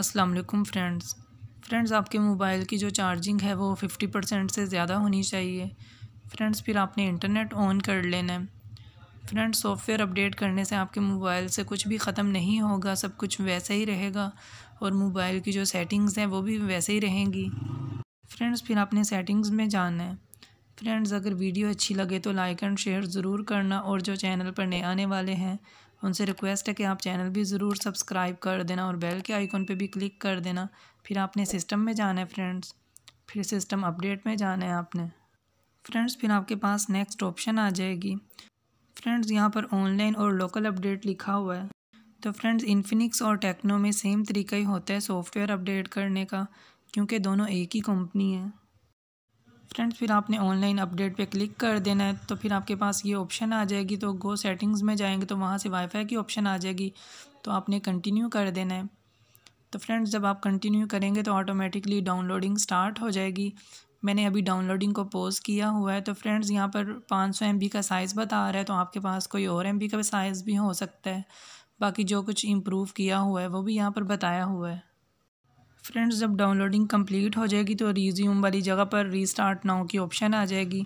अस्सलाम वालेकुम friends friends आपके मोबाइल की जो चार्जिंग है वो फिफ्टी परसेंट से ज़्यादा होनी चाहिए फ्रेंड्स फिर आपने इंटरनेट ऑन कर लेना है फ्रेंड्स सॉफ्टवेयर अपडेट करने से आपके मोबाइल से कुछ भी ख़त्म नहीं होगा सब कुछ वैसे ही रहेगा और मोबाइल की जो सेटिंग्स हैं वो भी वैसे ही रहेंगी फ्रेंड्स फिर आपने सेटिंग्स में जाना है फ्रेंड्स अगर वीडियो अच्छी लगे तो लाइक एंड शेयर ज़रूर करना और जो चैनल पर नए आने वाले हैं उनसे रिक्वेस्ट है कि आप चैनल भी ज़रूर सब्सक्राइब कर देना और बेल के आइकॉन पे भी क्लिक कर देना फिर आपने सिस्टम में जाना है फ्रेंड्स फिर सिस्टम अपडेट में जाना है आपने फ्रेंड्स फिर आपके पास नेक्स्ट ऑप्शन आ जाएगी फ्रेंड्स यहाँ पर ऑनलाइन और लोकल अपडेट लिखा हुआ है तो फ्रेंड्स इन्फिनिक्स और टेक्नो में सेम तरीका ही होता है सॉफ्टवेयर अपडेट करने का क्योंकि दोनों एक ही कंपनी है फ्रेंड्स फिर आपने ऑनलाइन अपडेट पे क्लिक कर देना है तो फिर आपके पास ये ऑप्शन आ जाएगी तो गो सेटिंग्स में जाएंगे तो वहाँ से वाईफाई की ऑप्शन आ जाएगी तो आपने कंटिन्यू कर देना है तो फ्रेंड्स जब आप कंटिन्यू करेंगे तो ऑटोमेटिकली डाउनलोडिंग स्टार्ट हो जाएगी मैंने अभी डाउनलोडिंग को पोज किया हुआ है तो फ्रेंड्स यहाँ पर पाँच सौ का साइज़ बता रहा है तो आपके पास कोई और एम का साइज़ भी हो सकता है बाकी जो कुछ इम्प्रूव किया हुआ है वो भी यहाँ पर बताया हुआ है फ्रेंड्स जब डाउनलोडिंग कंप्लीट हो जाएगी तो रिज्यूम वाली जगह पर रीस्टार्ट नाउ की ऑप्शन आ जाएगी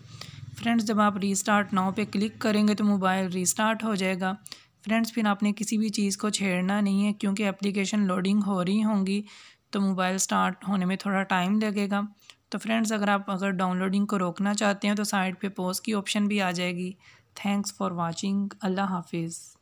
फ्रेंड्स जब आप रीस्टार्ट नाउ पे क्लिक करेंगे तो मोबाइल रीस्टार्ट हो जाएगा फ्रेंड्स फिर आपने किसी भी चीज़ को छेड़ना नहीं है क्योंकि एप्लीकेशन लोडिंग हो रही होंगी तो मोबाइल स्टार्ट होने में थोड़ा टाइम लगेगा तो फ्रेंड्स अगर आप अगर डाउनलोडिंग को रोकना चाहते हैं तो साइड पर पोस्ट की ऑप्शन भी आ जाएगी थैंक्स फॉर वॉचिंग अल्लाह हाफिज़